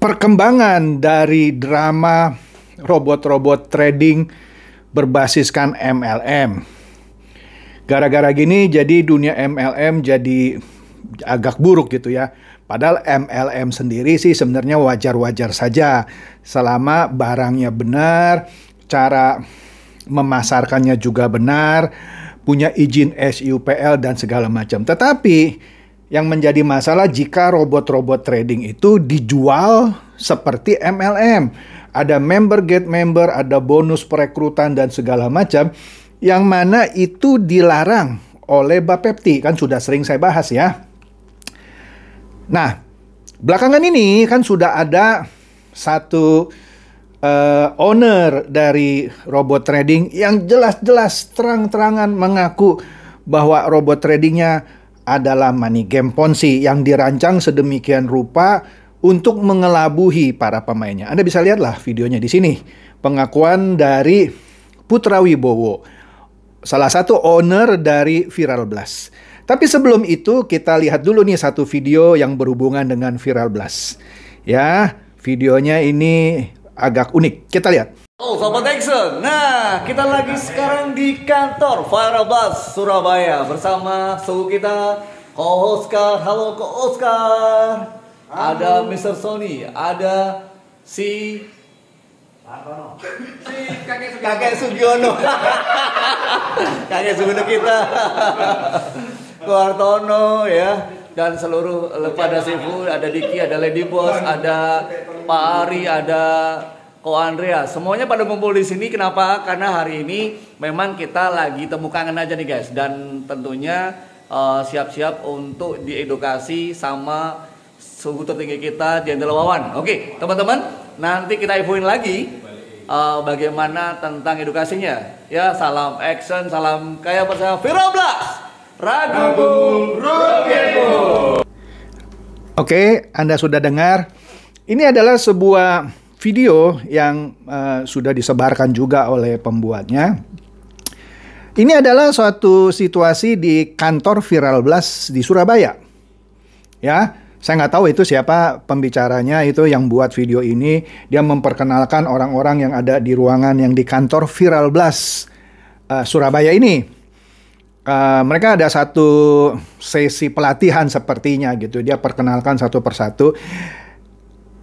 perkembangan dari drama robot-robot trading berbasiskan MLM. Gara-gara gini jadi dunia MLM jadi agak buruk gitu ya. Padahal MLM sendiri sih sebenarnya wajar-wajar saja selama barangnya benar, cara memasarkannya juga benar, punya izin SUPL dan segala macam. Tetapi yang menjadi masalah jika robot-robot trading itu dijual seperti MLM. Ada member get member, ada bonus perekrutan dan segala macam yang mana itu dilarang oleh Bapepti kan sudah sering saya bahas ya. Nah, belakangan ini kan sudah ada satu uh, owner dari robot trading yang jelas-jelas terang-terangan mengaku bahwa robot tradingnya adalah money game Ponzi yang dirancang sedemikian rupa untuk mengelabuhi para pemainnya. Anda bisa lihatlah videonya di sini. Pengakuan dari Putra Wibowo, salah satu owner dari Viral Blast. Tapi sebelum itu kita lihat dulu nih satu video yang berhubungan dengan Viral Blast. Ya, videonya ini agak unik. Kita lihat. Oh, Sobat Action. Nah, kita lagi sekarang di kantor Firabas Surabaya bersama suhu kita Ko Oscar. Halo Ko Oscar. Ada Mr. Sony, ada si Si kakek Sugiono. Kakek Sugiono. kakek Sugiono kita. Kuartono ya dan seluruh pada Sifu ada Diki, ada Lady Boss, ada Pak Ari, ada Ko Andrea, semuanya pada ngumpul di sini kenapa? Karena hari ini memang kita lagi temu kangen aja nih guys dan tentunya eh, siap-siap uh, untuk diedukasi sama suhu tertinggi kita di Wawan. Oke, okay, teman-teman, nanti kita infoin lagi uh, bagaimana tentang edukasinya. Ya, salam action, salam kaya bersama Viroblas. Ragu Oke, okay, Anda sudah dengar. Ini adalah sebuah video yang uh, sudah disebarkan juga oleh pembuatnya. Ini adalah suatu situasi di kantor Viral Blast di Surabaya. Ya, saya nggak tahu itu siapa pembicaranya itu yang buat video ini. Dia memperkenalkan orang-orang yang ada di ruangan yang di kantor Viral Blast uh, Surabaya ini. Uh, mereka ada satu sesi pelatihan sepertinya gitu. Dia perkenalkan satu persatu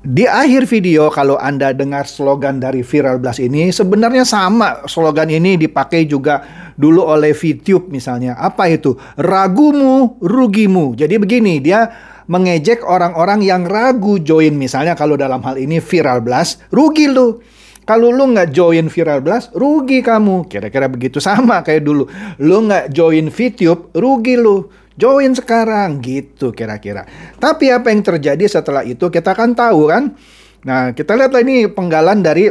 di akhir video kalau Anda dengar slogan dari Viral Blast ini sebenarnya sama slogan ini dipakai juga dulu oleh VTube misalnya. Apa itu? Ragumu rugimu. Jadi begini, dia mengejek orang-orang yang ragu join misalnya kalau dalam hal ini Viral Blast, rugi lu. Kalau lu nggak join Viral Blast, rugi kamu. Kira-kira begitu sama kayak dulu. Lu nggak join VTube, rugi lu Join sekarang gitu kira-kira. Tapi apa yang terjadi setelah itu kita akan tahu kan. Nah, kita lihat ini penggalan dari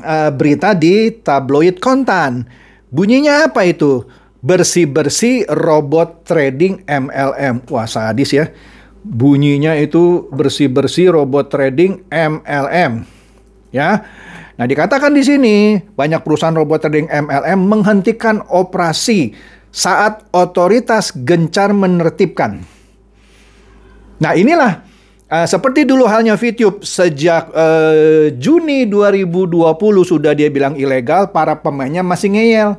uh, berita di tabloid Kontan. Bunyinya apa itu? Bersih-bersih robot trading MLM. Wah, sadis ya. Bunyinya itu bersih-bersih robot trading MLM. Ya. Nah, dikatakan di sini banyak perusahaan robot trading MLM menghentikan operasi saat otoritas gencar menertibkan. Nah, inilah Uh, seperti dulu halnya VTube, sejak uh, Juni 2020 sudah dia bilang ilegal, para pemainnya masih ngeyel.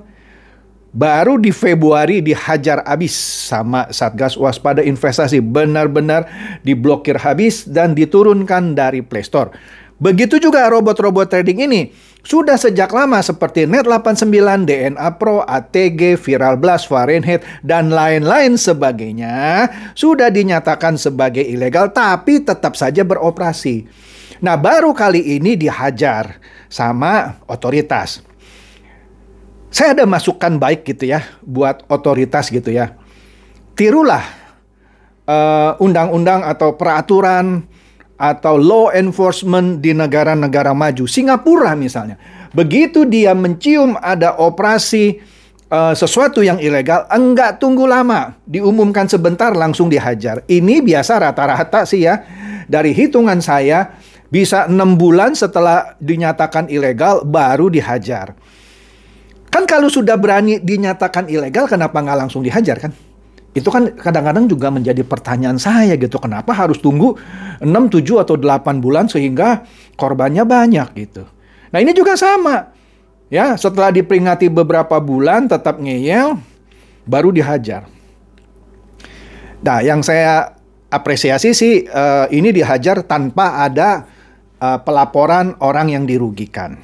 Baru di Februari dihajar habis sama Satgas Waspada Investasi. Benar-benar diblokir habis dan diturunkan dari Play Store. Begitu juga robot-robot trading ini sudah sejak lama seperti Net89, DNA Pro, ATG, Viral Blast, Fahrenheit, dan lain-lain sebagainya sudah dinyatakan sebagai ilegal tapi tetap saja beroperasi. Nah baru kali ini dihajar sama otoritas. Saya ada masukan baik gitu ya buat otoritas gitu ya. Tirulah eh, undang-undang uh, atau peraturan atau law enforcement di negara-negara maju. Singapura misalnya. Begitu dia mencium ada operasi uh, sesuatu yang ilegal, enggak tunggu lama. Diumumkan sebentar langsung dihajar. Ini biasa rata-rata sih ya. Dari hitungan saya bisa enam bulan setelah dinyatakan ilegal baru dihajar. Kan kalau sudah berani dinyatakan ilegal kenapa nggak langsung dihajar kan? itu kan kadang-kadang juga menjadi pertanyaan saya gitu kenapa harus tunggu 6, 7 atau 8 bulan sehingga korbannya banyak gitu. Nah, ini juga sama. Ya, setelah diperingati beberapa bulan tetap ngeyel baru dihajar. Nah, yang saya apresiasi sih uh, ini dihajar tanpa ada uh, pelaporan orang yang dirugikan.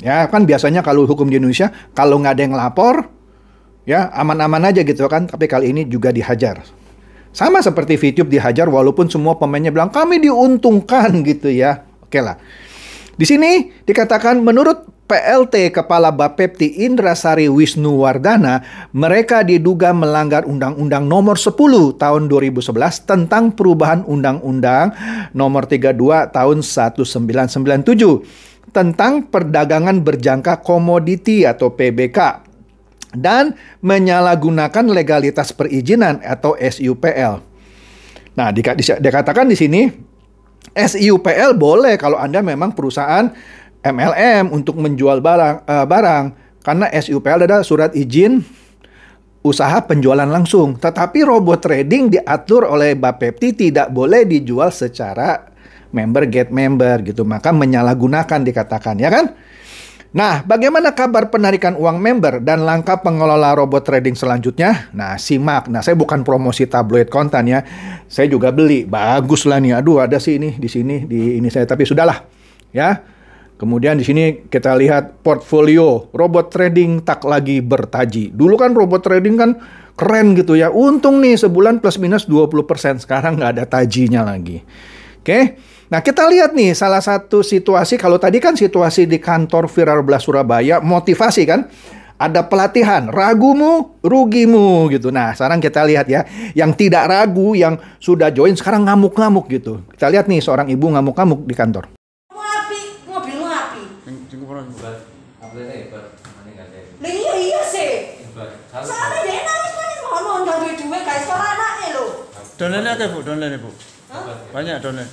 Ya, kan biasanya kalau hukum di Indonesia kalau nggak ada yang lapor ya aman-aman aja gitu kan tapi kali ini juga dihajar sama seperti VTube dihajar walaupun semua pemainnya bilang kami diuntungkan gitu ya oke lah di sini dikatakan menurut PLT Kepala Bapepti Indra Indrasari Wardana, mereka diduga melanggar Undang-Undang Nomor 10 Tahun 2011 tentang perubahan Undang-Undang Nomor 32 Tahun 1997 tentang perdagangan berjangka komoditi atau PBK dan menyalahgunakan legalitas perizinan atau SUPL. Nah, dikatakan di sini SUPL boleh kalau Anda memang perusahaan MLM untuk menjual barang uh, barang karena SUPL adalah surat izin usaha penjualan langsung. Tetapi robot trading diatur oleh Bapepti tidak boleh dijual secara member get member gitu. Maka menyalahgunakan dikatakan ya kan? Nah, bagaimana kabar penarikan uang member dan langkah pengelola robot trading selanjutnya? Nah, simak. Nah, saya bukan promosi tabloid konten ya. Saya juga beli. Bagus lah nih. Aduh, ada sih ini di sini di ini saya tapi sudahlah. Ya. Kemudian di sini kita lihat portfolio robot trading tak lagi bertaji. Dulu kan robot trading kan keren gitu ya. Untung nih sebulan plus minus 20%. Sekarang nggak ada tajinya lagi. Oke. Okay? Nah, kita lihat nih salah satu situasi kalau tadi kan situasi di kantor Viral Belas Surabaya motivasi kan ada pelatihan ragumu rugimu gitu. Nah, sekarang kita lihat ya yang tidak ragu yang sudah join sekarang ngamuk-ngamuk gitu. Kita lihat nih seorang ibu ngamuk-ngamuk di kantor. Api, iya, iya Soalnya dia nangis mau nonton duit duit guys, anaknya bu? Downloadnya bu? Banyak donen.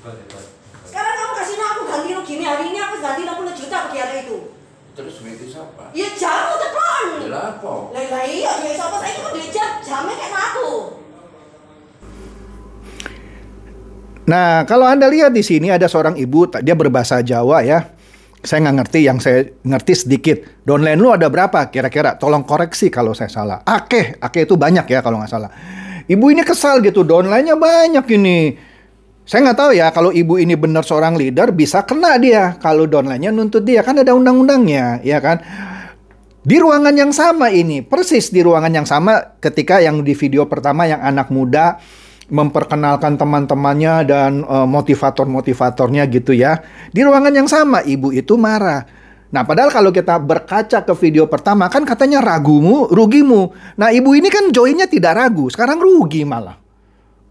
Sekarang kamu kasih nama aku ganti lo gini hari ini aku ganti 60 juta pakai hari itu. Terus duit itu siapa? Ya jamu tekan. Ya lah apa? Lah iya duit siapa saya itu duit jam jamnya kayak aku. Nah, kalau Anda lihat di sini ada seorang ibu, dia berbahasa Jawa ya. Saya nggak ngerti, yang saya ngerti sedikit. Downline lu ada berapa kira-kira? Tolong koreksi kalau saya salah. Akeh, akeh itu banyak ya kalau nggak salah. Ibu ini kesal gitu, downline-nya banyak ini saya nggak tahu ya kalau ibu ini benar seorang leader bisa kena dia kalau downline-nya nuntut dia kan ada undang-undangnya, ya kan? Di ruangan yang sama ini, persis di ruangan yang sama ketika yang di video pertama yang anak muda memperkenalkan teman-temannya dan uh, motivator-motivatornya gitu ya. Di ruangan yang sama ibu itu marah. Nah, padahal kalau kita berkaca ke video pertama kan katanya ragumu, rugimu. Nah, ibu ini kan joinnya tidak ragu, sekarang rugi malah.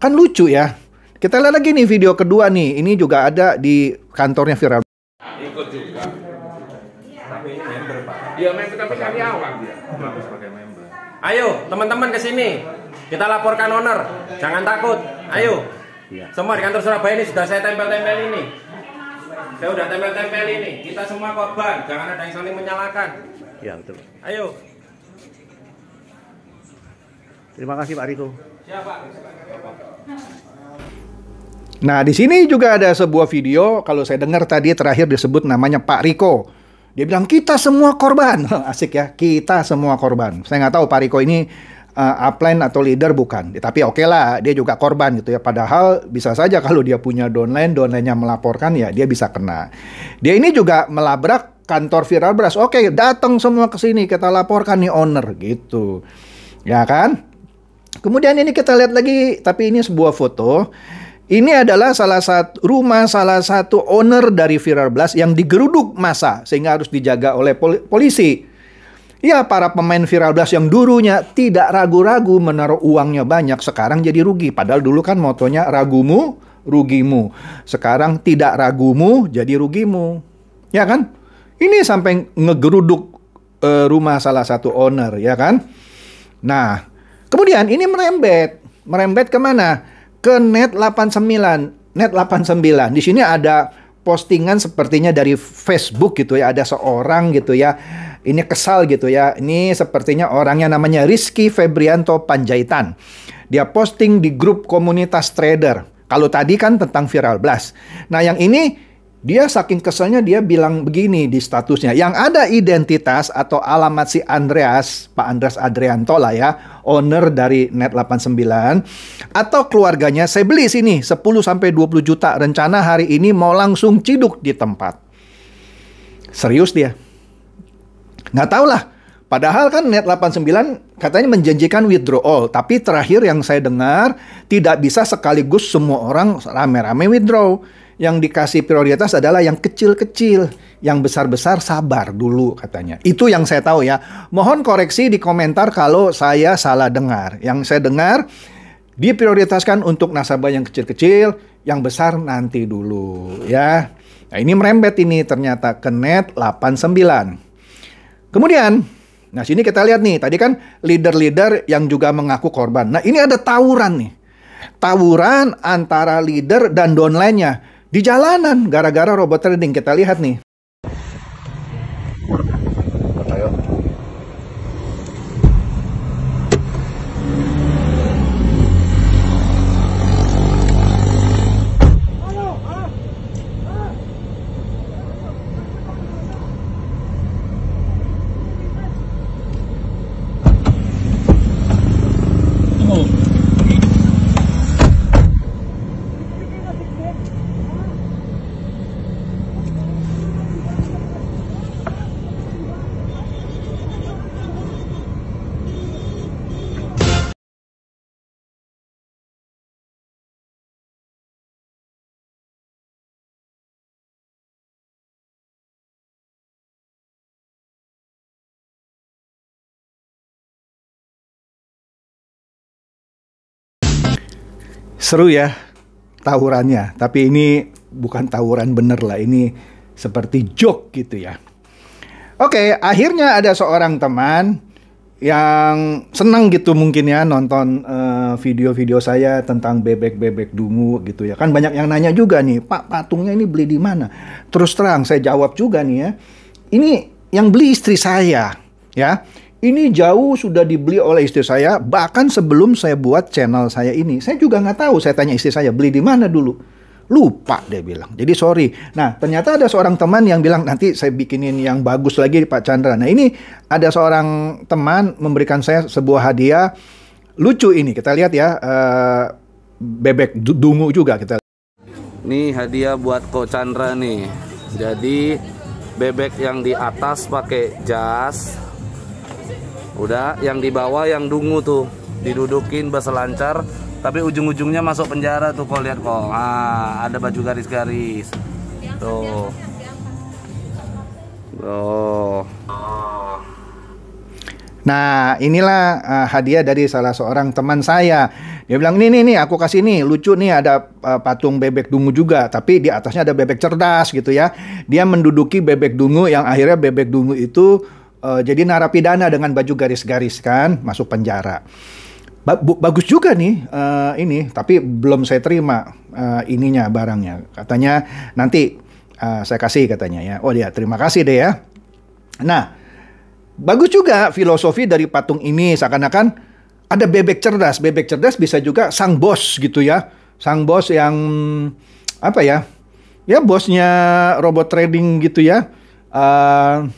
Kan lucu ya. Kita lihat lagi nih video kedua nih. Ini juga ada di kantornya viral. Ikut juga. Tapi ini member pak. Iya member tapi karyawan dia. Bagus member. Ayo teman-teman ke sini. Kita laporkan owner. Jangan takut. Ayo. Iya. Semua di kantor Surabaya ini sudah saya tempel-tempel ini. Saya udah tempel-tempel ini. Kita semua korban. Jangan ada yang saling menyalahkan. Iya betul. Ayo. Terima kasih Pak Riko. Siap Pak. Nah, di sini juga ada sebuah video kalau saya dengar tadi terakhir disebut namanya Pak Riko. Dia bilang kita semua korban. Asik ya, kita semua korban. Saya nggak tahu Pak Riko ini uh, upline atau leader bukan. Tapi oke okay lah, dia juga korban gitu ya. Padahal bisa saja kalau dia punya downline, downline-nya melaporkan ya dia bisa kena. Dia ini juga melabrak kantor viral beras. Oke, okay, datang semua ke sini kita laporkan nih owner gitu. Ya kan? Kemudian ini kita lihat lagi, tapi ini sebuah foto. Ini adalah salah satu rumah salah satu owner dari Viral Blast yang digeruduk masa sehingga harus dijaga oleh pol polisi. Ya para pemain Viral Blast yang dulunya tidak ragu-ragu menaruh uangnya banyak sekarang jadi rugi. Padahal dulu kan motonya ragumu rugimu. Sekarang tidak ragumu jadi rugimu. Ya kan? Ini sampai ngegeruduk uh, rumah salah satu owner ya kan? Nah kemudian ini merembet. Merembet kemana? ke net 89 net 89 di sini ada postingan sepertinya dari Facebook gitu ya ada seorang gitu ya ini kesal gitu ya ini sepertinya orangnya namanya Rizky Febrianto Panjaitan dia posting di grup komunitas trader kalau tadi kan tentang viral blast nah yang ini dia saking keselnya dia bilang begini di statusnya, yang ada identitas atau alamat si Andreas, Pak Andreas Adrianto lah ya, owner dari Net89 atau keluarganya, saya beli sini 10 sampai 20 juta rencana hari ini mau langsung ciduk di tempat. Serius dia. Nggak tahu lah. Padahal kan Net89 katanya menjanjikan withdrawal, tapi terakhir yang saya dengar tidak bisa sekaligus semua orang rame-rame withdraw yang dikasih prioritas adalah yang kecil-kecil, yang besar-besar sabar dulu katanya. Itu yang saya tahu ya. Mohon koreksi di komentar kalau saya salah dengar. Yang saya dengar diprioritaskan untuk nasabah yang kecil-kecil, yang besar nanti dulu ya. Nah, ini merembet ini ternyata ke net 89. Kemudian Nah, sini kita lihat nih, tadi kan leader-leader yang juga mengaku korban. Nah, ini ada tawuran nih. Tawuran antara leader dan downline-nya di jalanan gara-gara robot trading kita lihat nih seru ya tawurannya. Tapi ini bukan tawuran bener lah, ini seperti joke gitu ya. Oke, akhirnya ada seorang teman yang senang gitu mungkin ya nonton eh, video-video uh, saya tentang bebek-bebek dungu gitu ya. Kan banyak yang nanya juga nih, Pak patungnya ini beli di mana? Terus terang saya jawab juga nih ya, ini yang beli istri saya ya. Ini jauh sudah dibeli oleh istri saya, bahkan sebelum saya buat channel saya ini. Saya juga nggak tahu, saya tanya istri saya, beli di mana dulu? Lupa dia bilang, jadi sorry. Nah, ternyata ada seorang teman yang bilang, nanti saya bikinin yang bagus lagi Pak Chandra. Nah, ini ada seorang teman memberikan saya sebuah hadiah lucu ini. Kita lihat ya, eh, bebek dungu juga kita. Ini hadiah buat Ko Chandra nih. Jadi bebek yang di atas pakai jas, udah yang di bawah yang dungu tuh didudukin berselancar tapi ujung-ujungnya masuk penjara tuh kok lihat kok ah ada baju garis-garis tuh oh Nah, inilah uh, hadiah dari salah seorang teman saya. Dia bilang, ini, nih, nih, aku kasih nih, lucu nih ada uh, patung bebek dungu juga, tapi di atasnya ada bebek cerdas gitu ya." Dia menduduki bebek dungu yang akhirnya bebek dungu itu uh, jadi narapidana dengan baju garis-garis kan masuk penjara. Ba bagus juga nih uh, ini, tapi belum saya terima uh, ininya barangnya. Katanya nanti uh, saya kasih katanya ya. Oh ya terima kasih deh ya. Nah bagus juga filosofi dari patung ini seakan-akan ada bebek cerdas. Bebek cerdas bisa juga sang bos gitu ya, sang bos yang apa ya? Ya bosnya robot trading gitu ya. Uh,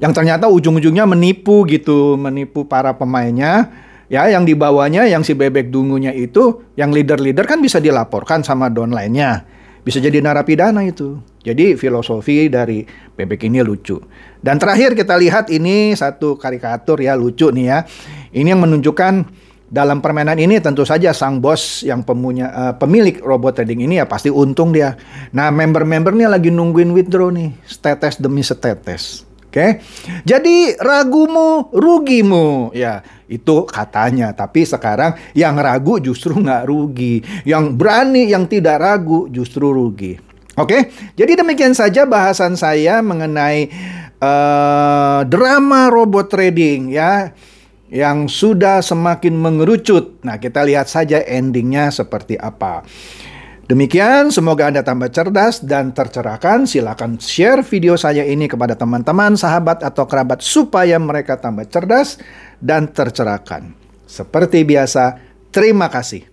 yang ternyata ujung-ujungnya menipu gitu, menipu para pemainnya. Ya, yang dibawanya yang si bebek dungunya itu, yang leader-leader kan bisa dilaporkan sama downline-nya. Bisa jadi narapidana itu. Jadi filosofi dari bebek ini lucu. Dan terakhir kita lihat ini satu karikatur ya, lucu nih ya. Ini yang menunjukkan dalam permainan ini tentu saja sang bos yang pemunya uh, pemilik robot trading ini ya pasti untung dia. Nah, member-membernya lagi nungguin withdraw nih, setetes demi setetes. Oke. Okay? Jadi ragumu rugimu ya. Itu katanya, tapi sekarang yang ragu justru nggak rugi, yang berani yang tidak ragu justru rugi. Oke. Okay? Jadi demikian saja bahasan saya mengenai uh, drama robot trading ya yang sudah semakin mengerucut. Nah, kita lihat saja endingnya seperti apa. Demikian, semoga Anda tambah cerdas dan tercerahkan. Silakan share video saya ini kepada teman-teman, sahabat, atau kerabat supaya mereka tambah cerdas dan tercerahkan. Seperti biasa, terima kasih.